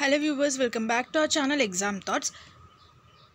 hello viewers welcome back to our channel exam thoughts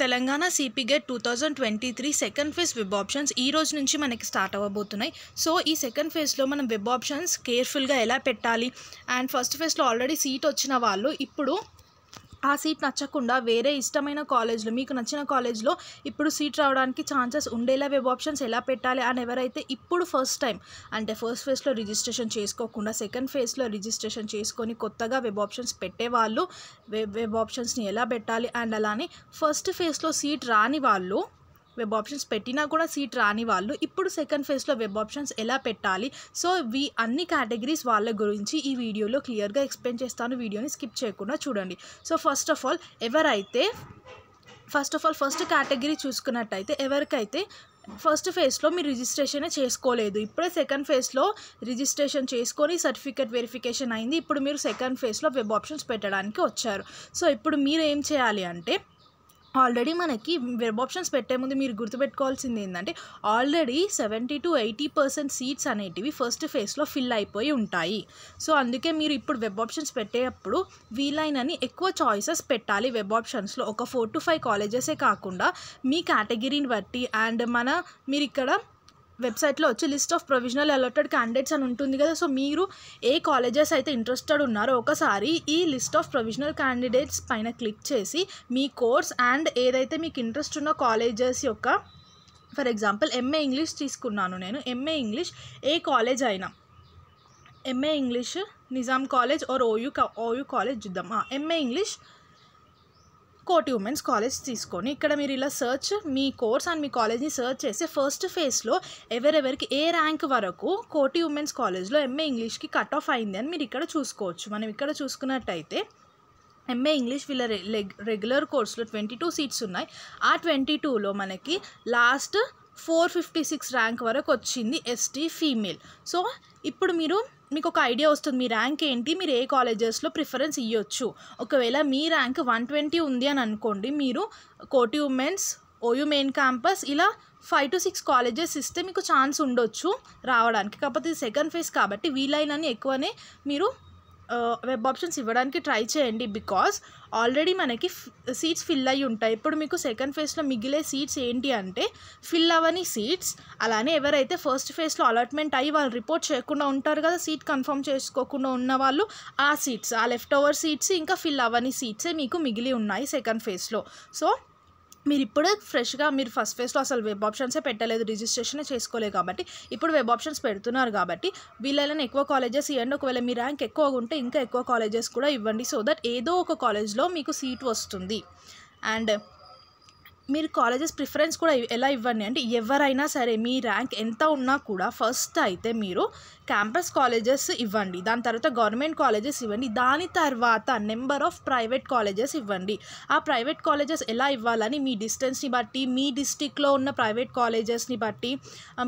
Telangana CP GET two thousand twenty three second phase web options ఈ రోజు నుంచి మనకి start అవ్వబోతున్నాయి so ఈ second ఫేజ్లో మనం వెబ్ ఆప్షన్స్ కేర్ఫుల్గా ఎలా పెట్టాలి అండ్ ఫస్ట్ ఫేజ్లో ఆల్రెడీ సీట్ వచ్చిన వాళ్ళు ఇప్పుడు ఆ సీట్ నచ్చకుండా వేరే ఇష్టమైన కాలేజ్లో మీకు నచ్చిన కాలేజ్లో ఇప్పుడు సీట్ రావడానికి ఛాన్సెస్ ఉండేలా వెబ్ ఆప్షన్స్ ఎలా పెట్టాలి అని ఎవరైతే ఇప్పుడు ఫస్ట్ టైం అంటే ఫస్ట్ ఫేజ్లో రిజిస్ట్రేషన్ చేసుకోకుండా సెకండ్ ఫేజ్లో రిజిస్ట్రేషన్ చేసుకొని కొత్తగా వెబ్ ఆప్షన్స్ పెట్టేవాళ్ళు వెబ్ వెబ్ ఆప్షన్స్ని ఎలా పెట్టాలి అండ్ అలానే ఫస్ట్ ఫేజ్లో సీట్ రాని వాళ్ళు వెబ్ ఆప్షన్స్ పెట్టినా కూడా సీట్ రాని వాళ్ళు ఇప్పుడు సెకండ్ ఫేజ్లో వెబ్ ఆప్షన్స్ ఎలా పెట్టాలి సో వి అన్ని కేటగిరీస్ వాళ్ళ గురించి ఈ వీడియోలో క్లియర్గా ఎక్స్ప్లెయిన్ చేస్తాను వీడియోని స్కిప్ చేయకుండా చూడండి సో ఫస్ట్ ఆఫ్ ఆల్ ఎవరైతే first of all first category చూసుకున్నట్టయితే ఎవరికైతే ఫస్ట్ ఫేజ్లో మీరు రిజిస్ట్రేషన్ చేసుకోలేదు ఇప్పుడే సెకండ్ ఫేజ్లో రిజిస్ట్రేషన్ చేసుకొని సర్టిఫికేట్ వెరిఫికేషన్ అయింది ఇప్పుడు మీరు సెకండ్ ఫేజ్లో వెబ్ ఆప్షన్స్ పెట్టడానికి వచ్చారు సో ఇప్పుడు మీరు ఏం చేయాలి అంటే ఆల్రెడీ మనకి వెబ్ ఆప్షన్స్ పెట్టే ముందు మీరు గుర్తుపెట్టుకోవాల్సింది ఏంటంటే already seventy to eighty percent seats అనేటివి ఫస్ట్ ఫేజ్లో ఫిల్ అయిపోయి ఉంటాయి సో అందుకే మీరు ఇప్పుడు వెబ్ ఆప్షన్స్ పెట్టేటప్పుడు వీలైనని ఎక్కువ చాయిసెస్ పెట్టాలి వెబ్ ఆప్షన్స్లో ఒక ఫోర్ టు ఫైవ్ కాలేజెసే కాకుండా మీ కేటగిరీని బట్టి అండ్ మన మీరు ఇక్కడ వెబ్సైట్లో వచ్చి list of provisional allotted candidates అని ఉంటుంది కదా సో మీరు ఏ కాలేజెస్ అయితే ఇంట్రెస్టెడ్ ఉన్నారో ఒకసారి ఈ లిస్ట్ ఆఫ్ ప్రొవిజనల్ క్యాండిడేట్స్ పైన క్లిక్ చేసి మీ కోర్స్ అండ్ ఏదైతే మీకు ఇంట్రెస్ట్ ఉన్న కాలేజెస్ యొక్క ఫర్ ఎగ్జాంపుల్ ఎంఏ ఇంగ్లీష్ తీసుకున్నాను నేను ఎంఏ ఇంగ్లీష్ ఏ కాలేజ్ అయినా MA English Nizam college or OU OU college చూద్దాం MA English Koti women's college తీసుకొని ఇక్కడ మీరు ఇలా సర్చ్ మీ కోర్స్ అండ్ మీ కాలేజ్ని సర్చ్ చేసి ఫస్ట్ ఫేజ్లో ఎవరెవరికి ఏ ర్యాంక్ వరకు కోటి ఉమెన్స్ కాలేజ్లో ఎంఏ ఇంగ్లీష్కి కట్ ఆఫ్ అయింది అని మీరు ఇక్కడ చూసుకోవచ్చు మనం ఇక్కడ చూసుకున్నట్టయితే ఎంఏ ఇంగ్లీష్ వీళ్ళ రెగ్ రెగ్యులర్ కోర్సులో ట్వంటీ టూ సీట్స్ ఉన్నాయి ఆ ట్వంటీ టూలో మనకి last four fifty six rank వరకు వచ్చింది ఎస్టీ ఫీమేల్ సో ఇప్పుడు మీరు మీకు ఒక ఐడియా వస్తుంది మీ ర్యాంక్ ఏంటి మీరు ఏ కాలేజెస్లో ప్రిఫరెన్స్ ఇవ్వచ్చు ఒకవేళ మీ ర్యాంక్ వన్ ట్వంటీ ఉంది అని అనుకోండి మీరు Koti women's OU main campus ఇలా ఫైవ్ టు సిక్స్ కాలేజెస్ ఇస్తే మీకు ఛాన్స్ ఉండొచ్చు రావడానికి కాకపోతే సెకండ్ ఫేజ్ కాబట్టి వీలైనని ఎక్కువనే మీరు వెబ్ ఆప్షన్స్ ఇవ్వడానికి ట్రై చేయండి బికాస్ ఆల్రెడీ మనకి సీట్స్ ఫిల్ అయ్యి ఉంటాయి ఇప్పుడు మీకు సెకండ్ ఫేజ్లో మిగిలే సీట్స్ ఏంటి అంటే ఫిల్ అవ్వని సీట్స్ అలానే ఎవరైతే ఫస్ట్ ఫేజ్లో అలాట్మెంట్ అయ్యి వాళ్ళు రిపోర్ట్ చేయకుండా ఉంటారు కదా సీట్ కన్ఫర్మ్ చేసుకోకుండా ఉన్న వాళ్ళు ఆ సీట్స్ ఆ లెఫ్ట్ ఓవర్ సీట్స్ ఇంకా ఫిల్ అవని సీట్సే మీకు మిగిలి ఉన్నాయి సెకండ్ ఫేజ్లో సో మీరు ఇప్పుడే ఫ్రెష్గా మీరు ఫస్ట్ ఫేస్లో అసలు వెబ్ ఆప్షన్సే పెట్టలేదు రిజిస్ట్రేషన్ చేసుకోలేదు కాబట్టి ఇప్పుడు వెబ్ ఆప్షన్స్ పెడుతున్నారు కాబట్టి వీళ్ళైనా ఎక్కువ కాలేజెస్ ఇవ్వండి ఒకవేళ మీ ర్యాంక్ ఎక్కువగా ఉంటే ఇంకా ఎక్కువ కాలేజెస్ కూడా ఇవ్వండి సో దట్ ఏదో ఒక కాలేజ్లో మీకు సీట్ వస్తుంది అండ్ మీరు కాలేజెస్ ప్రిఫరెన్స్ కూడా ఎలా ఇవ్వండి అంటే ఎవరైనా సరే మీ ర్యాంక్ ఎంత ఉన్నా కూడా ఫస్ట్ అయితే మీరు క్యాంపస్ కాలేజెస్ ఇవ్వండి దాని తర్వాత గవర్నమెంట్ కాలేజెస్ ఇవ్వండి దాని తర్వాత నెంబర్ ఆఫ్ ప్రైవేట్ కాలేజెస్ ఇవ్వండి ఆ ప్రైవేట్ కాలేజెస్ ఎలా ఇవ్వాలని మీ డిస్టెన్స్ని బట్టి మీ డిస్టిక్లో ఉన్న ప్రైవేట్ కాలేజెస్ని బట్టి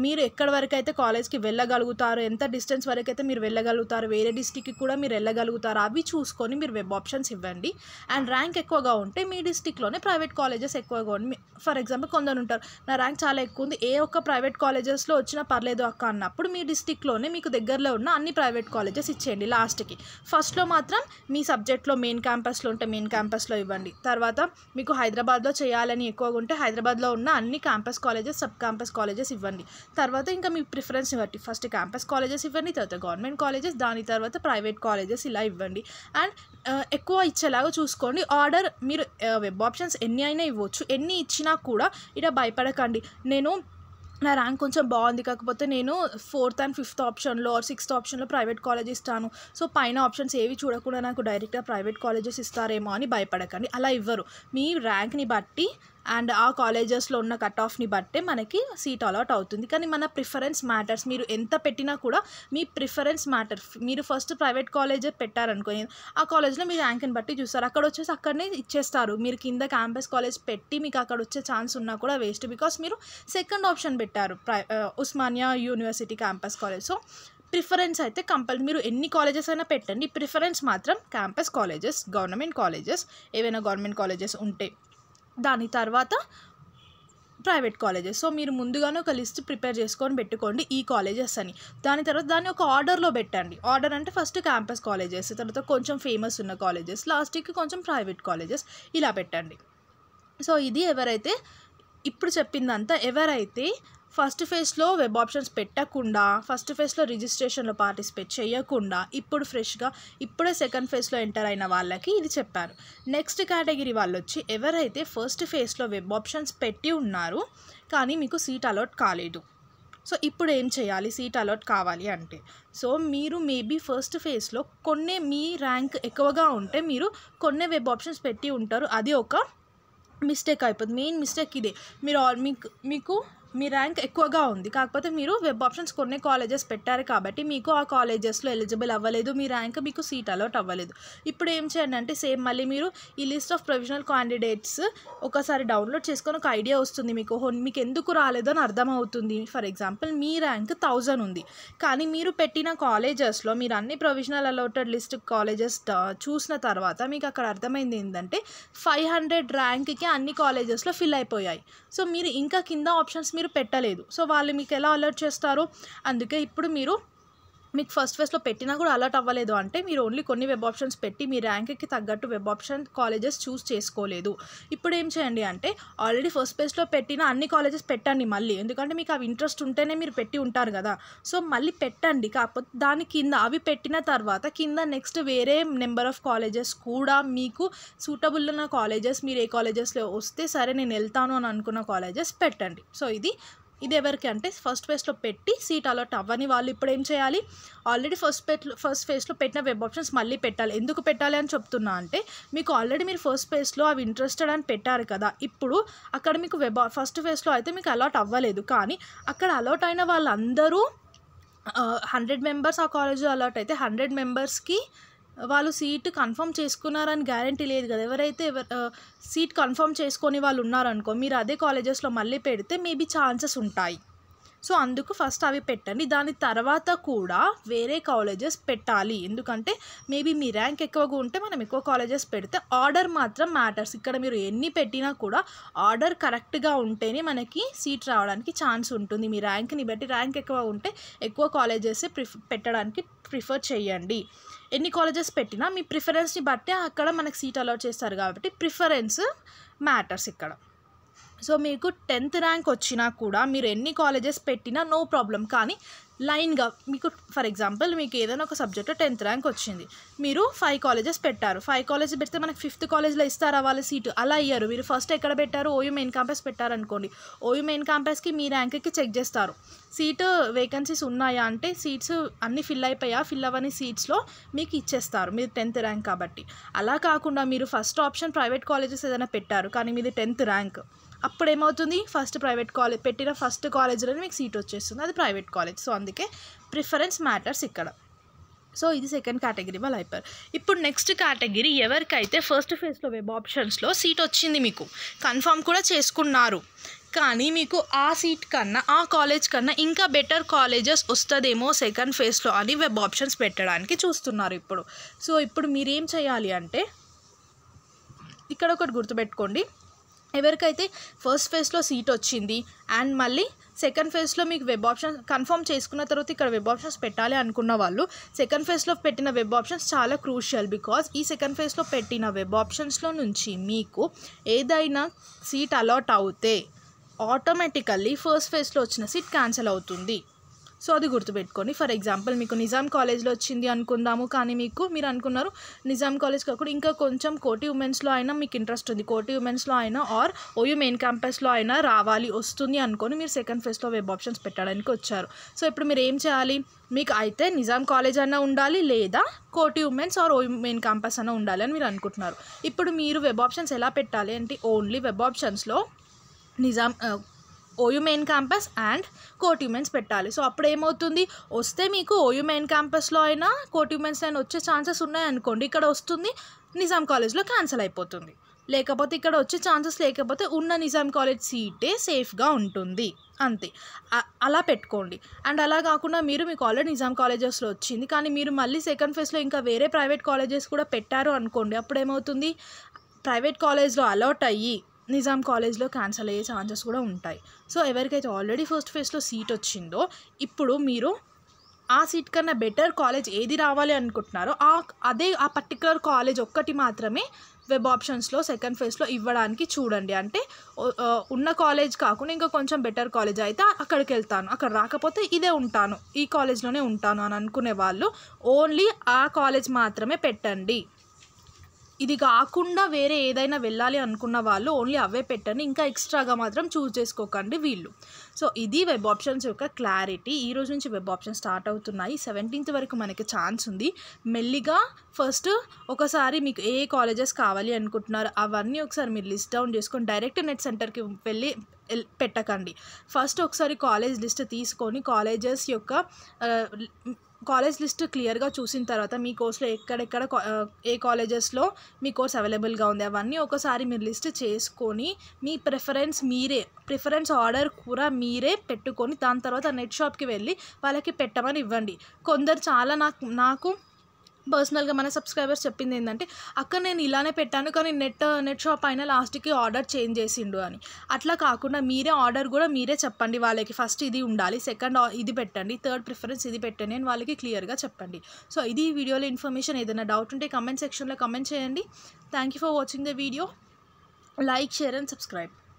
మీరు ఎక్కడి వరకు అయితే కాలేజ్కి వెళ్ళగలుగుతారు ఎంత డిస్టెన్స్ వరకు అయితే మీరు వెళ్ళగలుగుతారు వేరే డిస్టిక్కి కూడా మీరు వెళ్ళగలుగుతారు అవి చూసుకొని మీరు వెబ్ ఆప్షన్స్ ఇవ్వండి అండ్ ర్యాంక్ ఎక్కువగా ఉంటే మీ డిస్టిక్లోనే ప్రైవేట్ కాలేజెస్ ఎక్కువగా ఉండి ఫర్ ఎగ్జాంపుల్ కొందరు ఉంటారు నా ర్యాంక్ చాలా ఎక్కువ ఉంది ఏ ఒక్క ప్రైవేట్ కాలేజెస్లో వచ్చినా పర్లేదు అక్క అన్నప్పుడు మీ డిస్టిక్లోనే మీకు దగ్గరలో ఉన్న అన్ని ప్రైవేట్ కాలేజెస్ ఇచ్చేయండి లాస్ట్కి ఫస్ట్లో మాత్రం మీ సబ్జెక్ట్లో మెయిన్ క్యాంపస్లో ఉంటే మెయిన్ క్యాంపస్లో ఇవ్వండి తర్వాత మీకు హైదరాబాద్లో చేయాలని ఎక్కువగా ఉంటే హైదరాబాద్లో ఉన్న అన్ని campus colleges sub campus colleges ఇవ్వండి తర్వాత ఇంకా మీ ప్రిఫరెన్స్ బట్టి ఫస్ట్ క్యాంపస్ కాలేజెస్ ఇవ్వండి తర్వాత గవర్నమెంట్ కాలేజెస్ దాని తర్వాత ప్రైవేట్ కాలేజెస్ ఇలా ఇవ్వండి అండ్ ఎక్కువ ఇచ్చేలాగా చూసుకోండి ఆర్డర్ మీరు వెబ్ ఆప్షన్స్ ఎన్ని అయినా ఇవ్వచ్చు ఎన్ని ఇచ్చినా కూడా ఇలా భయపడకండి నేను నా ర్యాంక్ కొంచెం బాగుంది కాకపోతే నేను ఫోర్త్ అండ్ ఫిఫ్త్ ఆప్షన్లో ఆర్ సిక్స్త్ ఆప్షన్లో ప్రైవేట్ కాలేజ్ ఇస్తాను సో పైన ఆప్షన్స్ ఏవి చూడకుండా నాకు డైరెక్ట్గా ప్రైవేట్ కాలేజెస్ ఇస్తారేమో అని భయపడకండి అలా ఇవ్వరు మీ ర్యాంక్ని బట్టి అండ్ ఆ కాలేజెస్లో ఉన్న కట్ ఆఫ్ని బట్టే మనకి సీట్ అలాట్ అవుతుంది కానీ మన ప్రిఫరెన్స్ మ్యాటర్స్ మీరు ఎంత పెట్టినా కూడా మీ ప్రిఫరెన్స్ మ్యాటర్ మీరు ఫస్ట్ ప్రైవేట్ కాలేజే పెట్టారనుకోని ఆ కాలేజ్లో మీరు ర్యాంక్ని బట్టి చూస్తారు అక్కడ వచ్చేసి అక్కడనే ఇచ్చేస్తారు మీరు కింద క్యాంపస్ కాలేజ్ పెట్టి మీకు అక్కడ వచ్చే ఛాన్స్ ఉన్నా కూడా వేస్ట్ బికాస్ మీరు సెకండ్ ఆప్షన్ పెట్టారు ప్రై Osmania university campus college so preference అయితే కంపల్సరీ మీరు ఎన్ని కాలేజెస్ అయినా పెట్టండి ప్రిఫరెన్స్ మాత్రం క్యాంపస్ కాలేజెస్ గవర్నమెంట్ కాలేజెస్ ఏవైనా గవర్నమెంట్ కాలేజెస్ ఉంటే దాని తర్వాత ప్రైవేట్ కాలేజెస్ సో మీరు ముందుగానే ఒక లిస్ట్ ప్రిపేర్ చేసుకొని పెట్టుకోండి ఈ కాలేజెస్ అని దాని తర్వాత దాన్ని ఒక ఆర్డర్లో పెట్టండి ఆర్డర్ అంటే ఫస్ట్ క్యాంపస్ కాలేజెస్ తర్వాత కొంచెం ఫేమస్ ఉన్న కాలేజెస్ లాస్ట్కి కొంచెం ప్రైవేట్ కాలేజెస్ ఇలా పెట్టండి సో ఇది ఎవరైతే ఇప్పుడు చెప్పిందంతా ఎవరైతే ఫస్ట్ ఫేజ్లో వెబ్ ఆప్షన్స్ పెట్టకుండా ఫస్ట్ ఫేజ్లో రిజిస్ట్రేషన్లో పార్టిసిపేట్ చేయకుండా ఇప్పుడు ఫ్రెష్గా ఇప్పుడే సెకండ్ ఫేజ్లో ఎంటర్ అయిన వాళ్ళకి ఇది చెప్పారు నెక్స్ట్ కేటగిరీ వాళ్ళు వచ్చి ఎవరైతే ఫస్ట్ ఫేజ్లో వెబ్ ఆప్షన్స్ పెట్టి ఉన్నారు కానీ మీకు సీట్ అలాట్ కాలేదు సో ఇప్పుడు ఏం చేయాలి సీట్ అలాట్ కావాలి అంటే సో మీరు మేబీ ఫస్ట్ ఫేజ్లో కొన్ని మీ ర్యాంక్ ఎక్కువగా ఉంటే మీరు కొన్ని వెబ్ ఆప్షన్స్ పెట్టి ఉంటారు అది ఒక మిస్టేక్ అయిపోతుంది మెయిన్ మిస్టేక్ ఇదే మీరు మీకు మీకు మీ ర్యాంక్ ఎక్కువగా ఉంది కాకపోతే మీరు వెబ్ ఆప్షన్స్ కొన్ని కాలేజెస్ పెట్టారు కాబట్టి మీకు ఆ కాలేజెస్లో ఎలిజిబుల్ అవ్వలేదు మీ ర్యాంక్ మీకు సీట్ అలౌట్ అవ్వలేదు ఇప్పుడు ఏం చేయండి అంటే సేమ్ మళ్ళీ మీరు ఈ లిస్ట్ ఆఫ్ ప్రొవిజనల్ క్యాండిడేట్స్ ఒకసారి డౌన్లోడ్ చేసుకొని ఒక ఐడియా వస్తుంది మీకు మీకు ఎందుకు రాలేదో అని అర్థమవుతుంది ఫర్ ఎగ్జాంపుల్ మీ ర్యాంక్ థౌజండ్ ఉంది కానీ మీరు పెట్టిన కాలేజెస్లో మీరు అన్ని ప్రొవిజనల్ అలౌటెడ్ లిస్ట్ కాలేజెస్ చూసిన తర్వాత మీకు అక్కడ అర్థమైంది ఏంటంటే ఫైవ్ హండ్రెడ్ ర్యాంక్కి అన్ని కాలేజెస్లో ఫిల్ అయిపోయాయి సో మీరు ఇంకా కింద ఆప్షన్స్ మీరు పెట్టలేదు సో వాళ్ళు మీకు ఎలా అలర్ట్ చేస్తారు అందుకే ఇప్పుడు మీరు మీకు ఫస్ట్ ఫేస్లో పెట్టినా కూడా అలర్ట్ అవ్వలేదు అంటే మీరు ఓన్లీ కొన్ని వెబ్ ఆప్షన్స్ పెట్టి మీ ర్యాంక్కి తగ్గట్టు వెబ్ ఆప్షన్ కాలేజెస్ చూస్ చేసుకోలేదు ఇప్పుడు ఏం చేయండి అంటే ఆల్రెడీ ఫస్ట్ ఫేస్లో పెట్టిన అన్ని కాలేజెస్ పెట్టండి మళ్ళీ ఎందుకంటే మీకు అవి ఇంట్రెస్ట్ ఉంటేనే మీరు పెట్టి ఉంటారు కదా సో మళ్ళీ పెట్టండి కాకపోతే దాని కింద అవి పెట్టిన తర్వాత కింద నెక్స్ట్ వేరే నెంబర్ ఆఫ్ కాలేజెస్ కూడా మీకు సూటబుల్ ఉన్న కాలేజెస్ మీరు ఏ కాలేజెస్లో వస్తే సరే నేను వెళ్తాను అని అనుకున్న కాలేజెస్ పెట్టండి సో ఇది ఇది ఎవరికి అంటే ఫస్ట్ ఫేస్లో పెట్టి సీట్ అలాట్ అవ్వని వాళ్ళు ఇప్పుడు ఏం చేయాలి ఆల్రెడీ ఫస్ట్ పెట్ ఫస్ట్ ఫేస్లో పెట్టిన వెబ్ ఆప్షన్స్ మళ్ళీ పెట్టాలి ఎందుకు పెట్టాలి అని చెప్తున్నా అంటే మీకు ఆల్రెడీ మీరు ఫస్ట్ ఫేస్లో అవి ఇంట్రెస్టెడ్ అని పెట్టారు కదా ఇప్పుడు అక్కడ మీకు వెబ్ ఫస్ట్ ఫేస్లో అయితే మీకు అలాట్ అవ్వలేదు కానీ అక్కడ అలాట్ అయిన వాళ్ళందరూ హండ్రెడ్ మెంబర్స్ ఆ కాలేజ్లో అలాట్ అయితే హండ్రెడ్ మెంబర్స్కి వాళ్ళు సీట్ కన్ఫర్మ్ చేసుకున్నారని గ్యారంటీ లేదు కదా ఎవరైతే సీట్ కన్ఫర్మ్ చేసుకొని వాళ్ళు ఉన్నారనుకో మీరు అదే కాలేజెస్లో మళ్ళీ పెడితే మేబీ ఛాన్సెస్ ఉంటాయి సో అందుకు ఫస్ట్ అవి పెట్టండి దాని తర్వాత కూడా వేరే కాలేజెస్ పెట్టాలి ఎందుకంటే మేబీ మీ ర్యాంక్ ఎక్కువగా ఉంటే మనం ఎక్కువ కాలేజెస్ పెడితే ఆర్డర్ మాత్రం మ్యాటర్స్ ఇక్కడ మీరు ఎన్ని పెట్టినా కూడా ఆర్డర్ కరెక్ట్గా ఉంటేనే మనకి సీట్ రావడానికి ఛాన్స్ ఉంటుంది మీ ర్యాంక్ని బట్టి ర్యాంక్ ఎక్కువ ఉంటే ఎక్కువ కాలేజెస్ ప్రిఫ పెట్టడానికి ప్రిఫర్ చేయండి ఎన్ని కాలేజెస్ పెట్టినా మీ ప్రిఫరెన్స్ని బట్టి అక్కడ మనకు సీట్ అలౌట్ చేస్తారు కాబట్టి ప్రిఫరెన్స్ మ్యాటర్స్ ఇక్కడ సో మీకు టెన్త్ ర్యాంక్ వచ్చినా కూడా మీరు ఎన్ని కాలేజెస్ పెట్టినా నో ప్రాబ్లం కానీ లైన్గా మీకు ఫర్ ఎగ్జాంపుల్ మీకు ఏదైనా ఒక సబ్జెక్ట్ టెన్త్ ర్యాంక్ వచ్చింది మీరు ఫైవ్ కాలేజెస్ పెట్టారు ఫైవ్ కాలేజెస్ పెడితే మనకి ఫిఫ్త్ కాలేజ్లో ఇస్తారా వాళ్ళ సీటు అలా అయ్యారు మీరు ఫస్ట్ ఎక్కడ పెట్టారు ఓయూ మెయిన్ క్యాంపస్ పెట్టారనుకోండి ఓయూ మెయిన్ క్యాంపస్కి మీ ర్యాంక్కి చెక్ చేస్తారు సీటు వేకెన్సీస్ ఉన్నాయా అంటే సీట్స్ అన్నీ ఫిల్ అయిపోయా ఫిల్ అవ్వని సీట్స్లో మీకు ఇచ్చేస్తారు మీరు టెన్త్ ర్యాంక్ కాబట్టి అలా కాకుండా మీరు ఫస్ట్ ఆప్షన్ ప్రైవేట్ కాలేజెస్ ఏదైనా పెట్టారు కానీ మీది టెన్త్ ర్యాంక్ అప్పుడు ఏమవుతుంది ఫస్ట్ ప్రైవేట్ కాలేజ్ పెట్టిన ఫస్ట్ కాలేజ్లోనే మీకు సీట్ వచ్చేస్తుంది అది ప్రైవేట్ కాలేజ్ సో అందుకే ప్రిఫరెన్స్ మ్యాటర్స్ ఇక్కడ సో ఇది సెకండ్ కేటగిరీ వాళ్ళు అయిపోయారు ఇప్పుడు నెక్స్ట్ కేటగిరీ ఎవరికైతే ఫస్ట్ ఫేజ్లో వెబ్ ఆప్షన్స్లో సీట్ వచ్చింది మీకు కన్ఫామ్ కూడా చేసుకున్నారు కానీ మీకు ఆ సీట్ కన్నా ఆ కాలేజ్ కన్నా ఇంకా బెటర్ కాలేజెస్ వస్తుందేమో సెకండ్ ఫేజ్లో అని వెబ్ ఆప్షన్స్ పెట్టడానికి చూస్తున్నారు ఇప్పుడు సో ఇప్పుడు మీరేం చేయాలి అంటే ఇక్కడ ఒకటి గుర్తుపెట్టుకోండి ఎవరికైతే ఫస్ట్ ఫేజ్లో సీట్ వచ్చింది అండ్ మళ్ళీ సెకండ్ ఫేజ్లో మీకు వెబ్ ఆప్షన్స్ కన్ఫర్మ్ చేసుకున్న తర్వాత ఇక్కడ వెబ్ ఆప్షన్స్ పెట్టాలి అనుకున్న వాళ్ళు సెకండ్ ఫేజ్లో పెట్టిన వెబ్ ఆప్షన్స్ చాలా క్రూషియల్ బికాజ్ ఈ సెకండ్ ఫేజ్లో పెట్టిన వెబ్ ఆప్షన్స్లో నుంచి మీకు ఏదైనా సీట్ అలాట్ అవుతే ఆటోమేటికల్లీ ఫస్ట్ ఫేజ్లో వచ్చిన సీట్ క్యాన్సిల్ అవుతుంది సో అది గుర్తుపెట్టుకోండి ఫర్ ఎగ్జాంపుల్ మీకు నిజాం కాలేజ్లో వచ్చింది అనుకుందాము కానీ మీకు మీరు అనుకున్నారు నిజాం కాలేజ్ కాకుండా ఇంకా కొంచెం కోటి ఉమెన్స్లో అయినా మీకు ఇంట్రెస్ట్ ఉంది కోటి ఉమెన్స్లో అయినా ఆర్ ఓయూ మెయిన్ క్యాంపస్లో అయినా రావాలి వస్తుంది అనుకొని మీరు సెకండ్ ఫేజ్లో వెబ్ ఆప్షన్స్ పెట్టడానికి వచ్చారు సో ఇప్పుడు మీరు ఏం చేయాలి మీకు అయితే నిజాం కాలేజ్ అన్నా ఉండాలి లేదా కోటి ఉమెన్స్ ఆర్ మెయిన్ క్యాంపస్ అన్నా ఉండాలి అని మీరు అనుకుంటున్నారు ఇప్పుడు మీరు వెబ్ ఆప్షన్స్ ఎలా పెట్టాలి అంటే ఓన్లీ వెబ్ ఆప్షన్స్లో Nizam OU main campus and Koti women's పెట్టాలి సో అప్పుడు ఏమవుతుంది వస్తే మీకు ఓయూ మెయిన్ క్యాంపస్లో అయినా కోట్యూమెన్స్ అయినా వచ్చే ఛాన్సెస్ ఉన్నాయనుకోండి ఇక్కడ వస్తుంది నిజాం కాలేజ్లో క్యాన్సిల్ అయిపోతుంది లేకపోతే ఇక్కడ వచ్చే ఛాన్సెస్ లేకపోతే ఉన్న నిజాం కాలేజ్ సీటే సేఫ్గా ఉంటుంది అంతే అలా పెట్టుకోండి అండ్ అలా కాకుండా మీరు మీకు ఆల్రెడీ నిజాం కాలేజెస్లో వచ్చింది కానీ మీరు మళ్ళీ సెకండ్ ఫేజ్లో ఇంకా వేరే ప్రైవేట్ కాలేజెస్ కూడా పెట్టారు అనుకోండి అప్పుడు ఏమవుతుంది ప్రైవేట్ కాలేజ్లో అలౌట్ అయ్యి నిజాం కాలేజ్లో క్యాన్సిల్ అయ్యే ఛాన్సెస్ కూడా ఉంటాయి సో ఎవరికైతే ఆల్రెడీ ఫస్ట్ ఫేజ్లో సీట్ వచ్చిందో ఇప్పుడు మీరు ఆ సీట్ కన్నా బెటర్ కాలేజ్ ఏది రావాలి అనుకుంటున్నారో ఆ అదే ఆ పర్టికులర్ కాలేజ్ ఒక్కటి మాత్రమే వెబ్ ఆప్షన్స్లో సెకండ్ ఫేజ్లో ఇవ్వడానికి చూడండి అంటే ఉన్న కాలేజ్ కాకుండా ఇంకా కొంచెం బెటర్ కాలేజ్ అయితే అక్కడికి వెళ్తాను అక్కడ రాకపోతే ఇదే ఉంటాను ఈ కాలేజ్లోనే ఉంటాను అని అనుకునే వాళ్ళు ఓన్లీ ఆ కాలేజ్ మాత్రమే పెట్టండి ఇది కాకుండా వేరే ఏదైనా వెళ్ళాలి అనుకున్న వాళ్ళు ఓన్లీ అవే పెట్టండి ఇంకా ఎక్స్ట్రాగా మాత్రం చూస్ చేసుకోకండి వీళ్ళు సో ఇది వెబ్ ఆప్షన్స్ యొక్క క్లారిటీ ఈ రోజు నుంచి వెబ్ ఆప్షన్స్ స్టార్ట్ అవుతున్నాయి సెవెంటీన్త్ వరకు మనకి ఛాన్స్ ఉంది మెల్లిగా ఫస్ట్ ఒకసారి మీకు ఏ కాలేజెస్ కావాలి అనుకుంటున్నారు అవన్నీ ఒకసారి మీరు లిస్ట్ డౌన్ చేసుకొని డైరెక్ట్ నెట్ సెంటర్కి వెళ్ళి పెట్టకండి ఫస్ట్ ఒకసారి కాలేజ్ లిస్ట్ తీసుకొని కాలేజెస్ యొక్క కాలేజ్ లిస్ట్ క్లియర్గా చూసిన తర్వాత మీ కోర్స్లో ఎక్కడెక్కడ ఏ కాలేజెస్లో మీ కోర్స్ అవైలబుల్గా ఉంది అవన్నీ ఒకసారి మీరు లిస్ట్ చేసుకొని మీ ప్రిఫరెన్స్ మీరే ప్రిఫరెన్స్ ఆర్డర్ కూడా మీరే పెట్టుకొని దాని తర్వాత నెట్ షాప్కి వెళ్ళి వాళ్ళకి పెట్టమని ఇవ్వండి కొందరు చాలా నాకు నాకు పర్సనల్గా మన సబ్స్క్రైబర్స్ చెప్పింది ఏంటంటే అక్కడ నేను ఇలానే పెట్టాను కానీ నెట్ నెట్ షాప్ అయినా లాస్ట్కి ఆర్డర్ చేంజ్ చేసిండు అని అట్లా కాకుండా మీరే ఆర్డర్ కూడా మీరే చెప్పండి వాళ్ళకి ఫస్ట్ ఇది ఉండాలి సెకండ్ ఇది పెట్టండి థర్డ్ ప్రిఫరెన్స్ ఇది పెట్టండి అని వాళ్ళకి క్లియర్గా చెప్పండి సో ఇది వీడియోలో ఇన్ఫర్మేషన్ ఏదైనా డౌట్ ఉంటే కమెంట్ సెక్షన్లో కమెంట్ చేయండి thank you for watching the video like share and subscribe